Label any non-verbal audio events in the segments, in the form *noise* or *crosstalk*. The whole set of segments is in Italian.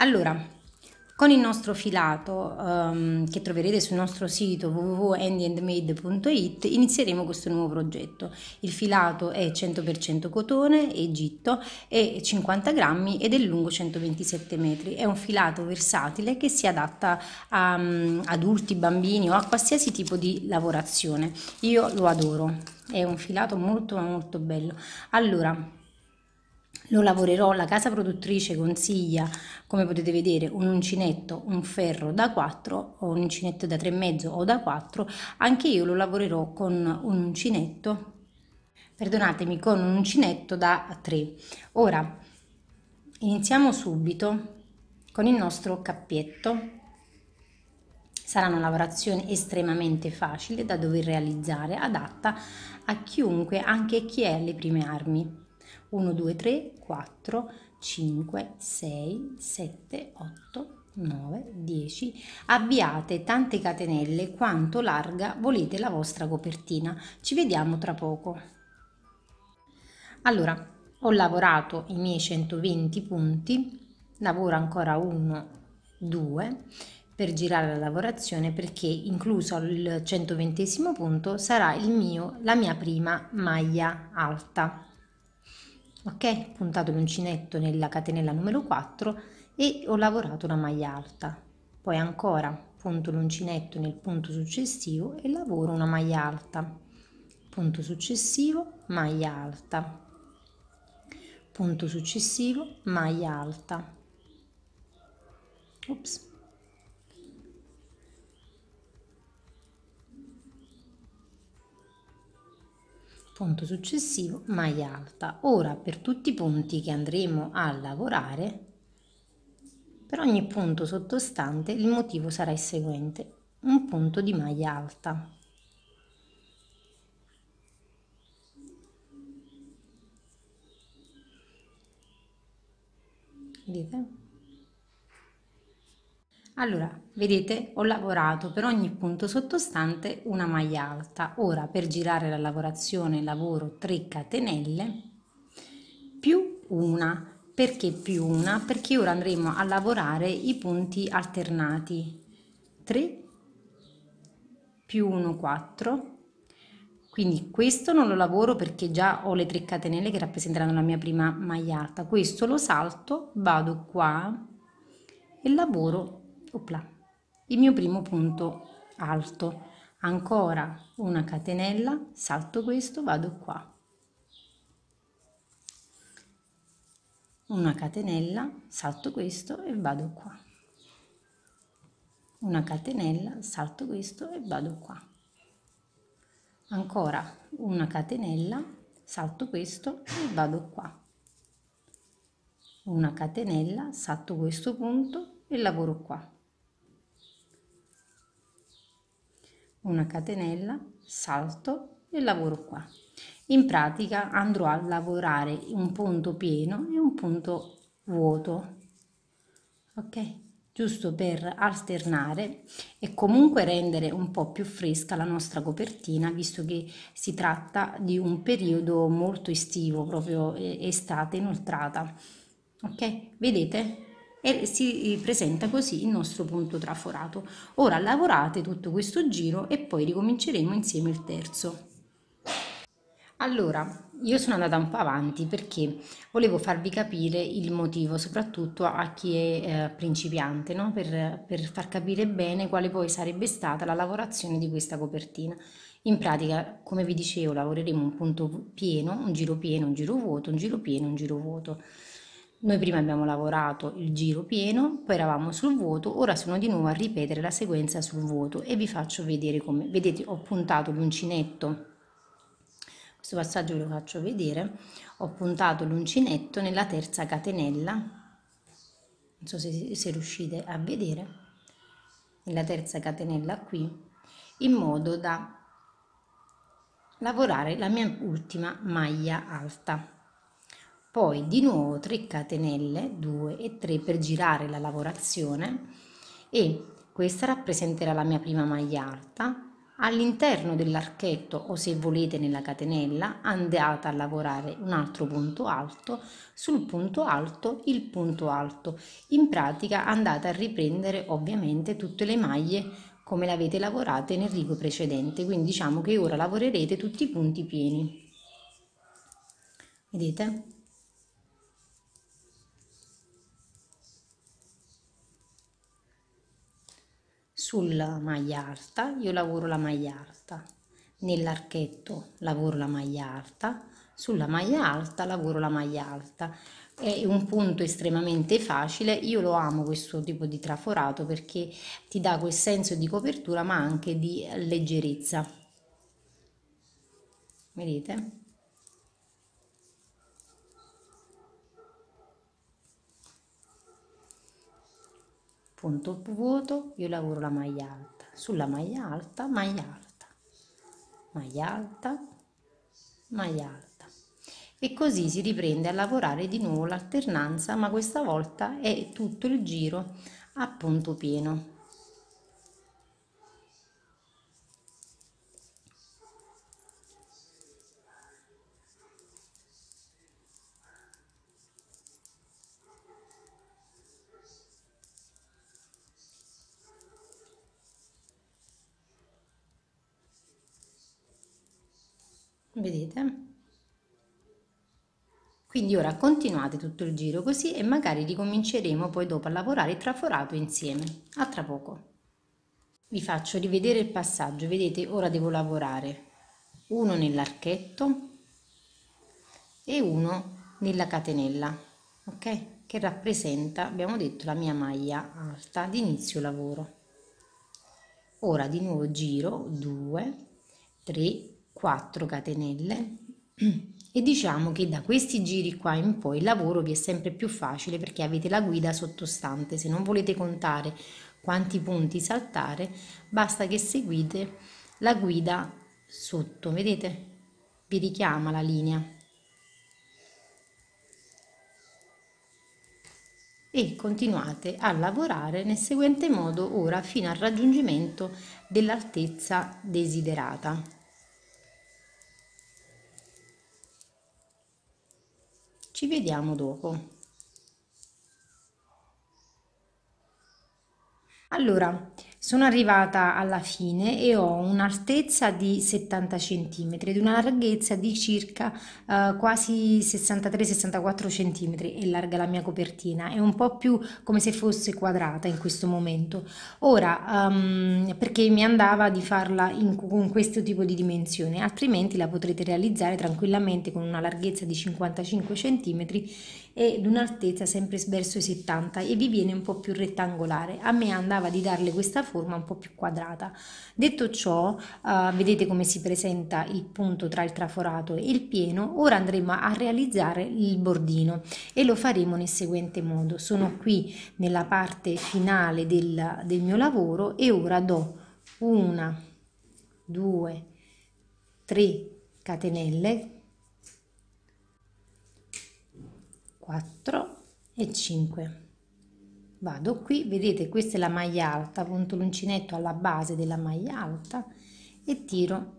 Allora, con il nostro filato um, che troverete sul nostro sito www.handyandmade.it inizieremo questo nuovo progetto. Il filato è 100% cotone, Egitto, è 50 grammi ed è lungo 127 metri. È un filato versatile che si adatta a um, adulti, bambini o a qualsiasi tipo di lavorazione. Io lo adoro, è un filato molto molto bello. Allora, lo lavorerò, la casa produttrice consiglia, come potete vedere, un uncinetto, un ferro da 4 o un uncinetto da 3,5 o da 4, anche io lo lavorerò con un uncinetto, perdonatemi, con un uncinetto da 3. Ora, iniziamo subito con il nostro cappietto. Sarà una lavorazione estremamente facile da dover realizzare, adatta a chiunque, anche chi è alle prime armi. 1, 2, 3, 4, 5, 6, 7, 8, 9, 10. Avviate tante catenelle quanto larga volete la vostra copertina. Ci vediamo tra poco. Allora, ho lavorato i miei 120 punti, lavoro ancora 1, 2 per girare la lavorazione perché incluso il 120 punto sarà mio, la mia prima maglia alta ok? Puntato l'uncinetto nella catenella numero 4 e ho lavorato una maglia alta. Poi ancora punto l'uncinetto nel punto successivo e lavoro una maglia alta. Punto successivo, maglia alta. Punto successivo, maglia alta. Ops. punto successivo maglia alta ora per tutti i punti che andremo a lavorare per ogni punto sottostante il motivo sarà il seguente un punto di maglia alta vedete allora, vedete, ho lavorato per ogni punto sottostante una maglia alta. Ora, per girare la lavorazione, lavoro 3 catenelle più una. Perché più una? Perché ora andremo a lavorare i punti alternati. 3 più 1, 4. Quindi questo non lo lavoro perché già ho le 3 catenelle che rappresenteranno la mia prima maglia alta. Questo lo salto, vado qua e lavoro opla, il mio primo punto alto, ancora una catenella, salto questo, vado qua, una catenella, salto questo e vado qua, una catenella, salto questo e vado qua, ancora una catenella, salto questo e vado qua, una catenella, salto questo punto e lavoro qua. una catenella, salto e lavoro qua. In pratica andrò a lavorare un punto pieno e un punto vuoto, ok? Giusto per alternare e comunque rendere un po' più fresca la nostra copertina, visto che si tratta di un periodo molto estivo, proprio eh, estate inoltrata. Ok? Vedete? e si eh, presenta così il nostro punto traforato. Ora lavorate tutto questo giro e poi ricominceremo insieme il terzo. Allora, io sono andata un po' avanti perché volevo farvi capire il motivo, soprattutto a chi è eh, principiante, no? per, per, far capire bene quale poi sarebbe stata la lavorazione di questa copertina. In pratica, come vi dicevo, lavoreremo un punto pieno, un giro pieno, un giro vuoto, un giro pieno, un giro vuoto. Noi prima abbiamo lavorato il giro pieno, poi eravamo sul vuoto, ora sono di nuovo a ripetere la sequenza sul vuoto e vi faccio vedere come. Vedete, ho puntato l'uncinetto, questo passaggio ve lo faccio vedere, ho puntato l'uncinetto nella terza catenella, non so se, se riuscite a vedere, nella terza catenella qui, in modo da lavorare la mia ultima maglia alta poi di nuovo 3 catenelle 2 e 3 per girare la lavorazione e questa rappresenterà la mia prima maglia alta all'interno dell'archetto o se volete nella catenella andate a lavorare un altro punto alto sul punto alto il punto alto in pratica andate a riprendere ovviamente tutte le maglie come le avete lavorate nel rigo precedente quindi diciamo che ora lavorerete tutti i punti pieni vedete sulla maglia alta io lavoro la maglia alta nell'archetto lavoro la maglia alta sulla maglia alta lavoro la maglia alta è un punto estremamente facile io lo amo questo tipo di traforato perché ti dà quel senso di copertura ma anche di leggerezza vedete punto vuoto io lavoro la maglia alta sulla maglia alta maglia alta maglia alta maglia alta e così si riprende a lavorare di nuovo l'alternanza ma questa volta è tutto il giro a punto pieno vedete quindi ora continuate tutto il giro così e magari ricominceremo poi dopo a lavorare il traforato insieme a tra poco vi faccio rivedere il passaggio vedete ora devo lavorare uno nell'archetto e uno nella catenella ok che rappresenta abbiamo detto la mia maglia alta di inizio lavoro ora di nuovo giro 2 3 4 catenelle *clears throat* e diciamo che da questi giri qua in poi il lavoro vi è sempre più facile perché avete la guida sottostante se non volete contare quanti punti saltare basta che seguite la guida sotto vedete vi richiama la linea e continuate a lavorare nel seguente modo ora fino al raggiungimento dell'altezza desiderata ci vediamo dopo allora sono arrivata alla fine e ho un'altezza di 70 cm ed una larghezza di circa eh, quasi 63-64 cm è larga la mia copertina, è un po' più come se fosse quadrata in questo momento. Ora, um, perché mi andava di farla in, con questo tipo di dimensione, altrimenti la potrete realizzare tranquillamente con una larghezza di 55 cm ed un'altezza sempre verso i 70 e vi viene un po' più rettangolare. A me andava di darle questa forma un po' più quadrata. Detto ciò, uh, vedete come si presenta il punto tra il traforato e il pieno. Ora andremo a realizzare il bordino e lo faremo nel seguente modo. Sono qui nella parte finale del, del mio lavoro e ora do una, due, tre catenelle 4 e 5 vado qui vedete questa è la maglia alta punto l'uncinetto alla base della maglia alta e tiro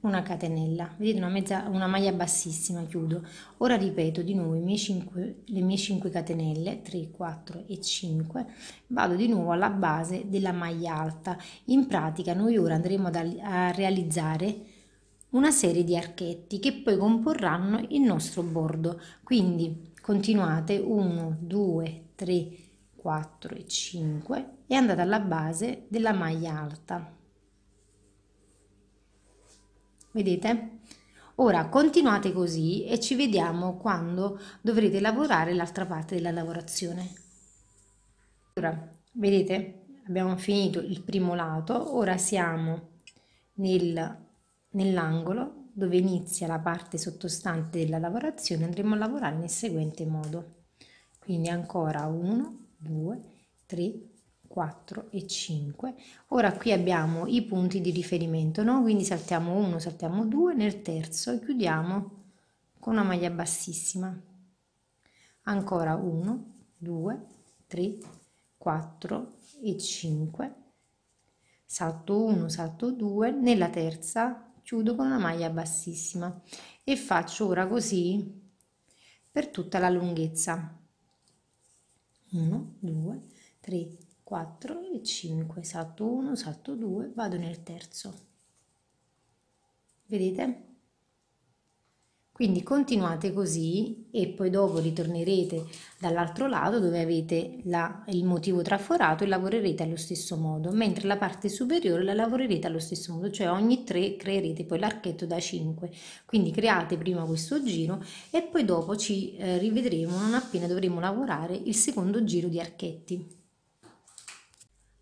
una catenella vedete una, mezza, una maglia bassissima chiudo ora ripeto di nuovo i miei 5, le mie 5 catenelle 3 4 e 5 vado di nuovo alla base della maglia alta in pratica noi ora andremo a realizzare una serie di archetti che poi comporranno il nostro bordo. Quindi continuate 1, 2, 3, 4 e 5 e andate alla base della maglia alta. Vedete? Ora continuate così e ci vediamo quando dovrete lavorare l'altra parte della lavorazione. Ora, vedete? Abbiamo finito il primo lato, ora siamo nel Nell'angolo dove inizia la parte sottostante della lavorazione andremo a lavorare nel seguente modo. Quindi ancora 1, 2, 3, 4 e 5. Ora qui abbiamo i punti di riferimento, no? quindi saltiamo 1, saltiamo 2, nel terzo chiudiamo con una maglia bassissima. Ancora 1, 2, 3, 4 e 5. Salto 1, salto 2, nella terza chiudo con una maglia bassissima e faccio ora così per tutta la lunghezza 1 2 3 4 e 5 salto 1 salto 2 vado nel terzo vedete quindi continuate così e poi dopo ritornerete dall'altro lato dove avete la, il motivo traforato e lavorerete allo stesso modo, mentre la parte superiore la lavorerete allo stesso modo, cioè ogni 3 creerete poi l'archetto da 5. Quindi create prima questo giro e poi dopo ci eh, rivedremo non appena dovremo lavorare il secondo giro di archetti.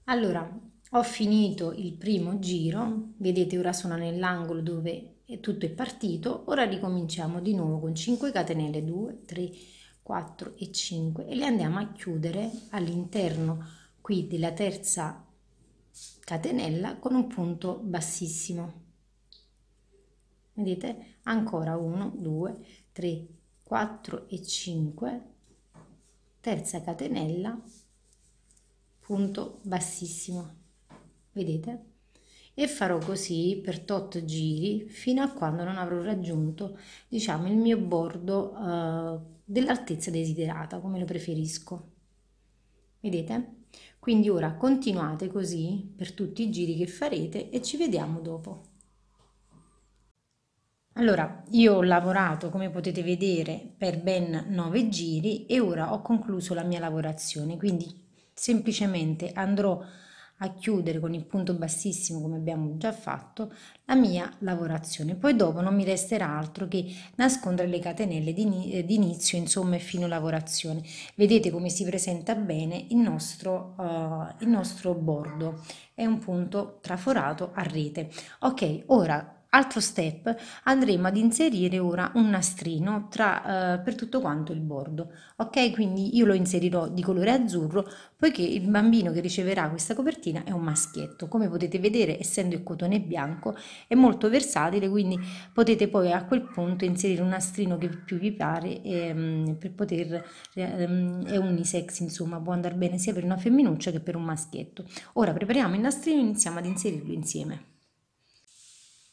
Allora, ho finito il primo giro, vedete ora sono nell'angolo dove e tutto è partito, ora ricominciamo di nuovo con 5 catenelle 2, 3, 4 e 5 e le andiamo a chiudere all'interno qui della terza catenella con un punto bassissimo. Vedete? Ancora 1, 2, 3, 4 e 5, terza catenella, punto bassissimo. Vedete? e farò così per tot giri fino a quando non avrò raggiunto diciamo il mio bordo eh, dell'altezza desiderata come lo preferisco vedete quindi ora continuate così per tutti i giri che farete e ci vediamo dopo allora, io ho lavorato, come potete vedere, per ben 9 giri e ora ho concluso la mia lavorazione, quindi semplicemente andrò a a chiudere con il punto bassissimo come abbiamo già fatto la mia lavorazione poi dopo non mi resterà altro che nascondere le catenelle di, eh, inizio insomma e fino lavorazione vedete come si presenta bene il nostro, uh, il nostro bordo è un punto traforato a rete ok ora altro step andremo ad inserire ora un nastrino tra, eh, per tutto quanto il bordo ok quindi io lo inserirò di colore azzurro poiché il bambino che riceverà questa copertina è un maschietto come potete vedere essendo il cotone bianco è molto versatile quindi potete poi a quel punto inserire un nastrino che più vi pare ehm, per poter eh, ehm, è unisex insomma può andare bene sia per una femminuccia che per un maschietto ora prepariamo il nastrino e iniziamo ad inserirlo insieme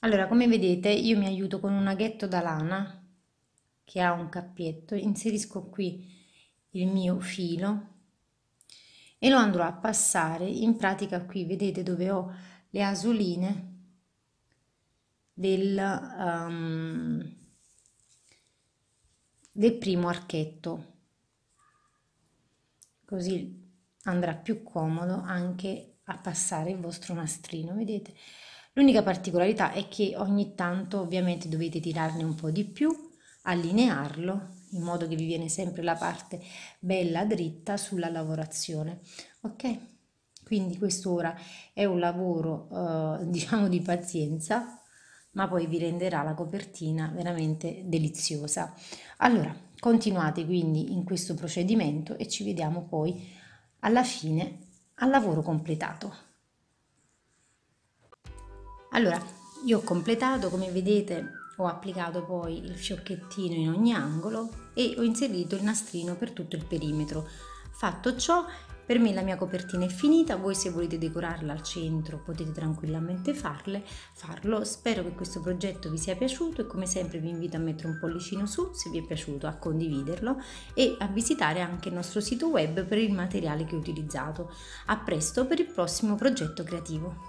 allora, come vedete, io mi aiuto con un aghetto da lana che ha un cappietto, inserisco qui il mio filo e lo andrò a passare in pratica qui, vedete dove ho le asoline del, um, del primo archetto. Così andrà più comodo anche a passare il vostro nastrino, vedete? L'unica particolarità è che ogni tanto ovviamente dovete tirarne un po' di più, allinearlo in modo che vi viene sempre la parte bella dritta sulla lavorazione. Ok? Quindi questo ora è un lavoro eh, *laughs* diciamo di pazienza, ma poi vi renderà la copertina veramente deliziosa. Allora, continuate quindi in questo procedimento e ci vediamo poi alla fine al lavoro completato. Allora, io ho completato, come vedete, ho applicato poi il fiocchettino in ogni angolo e ho inserito il nastrino per tutto il perimetro. Fatto ciò, per me la mia copertina è finita, voi se volete decorarla al centro potete tranquillamente farle, farlo. Spero che questo progetto vi sia piaciuto e come sempre vi invito a mettere un pollicino su se vi è piaciuto, a condividerlo e a visitare anche il nostro sito web per il materiale che ho utilizzato. A presto per il prossimo progetto creativo.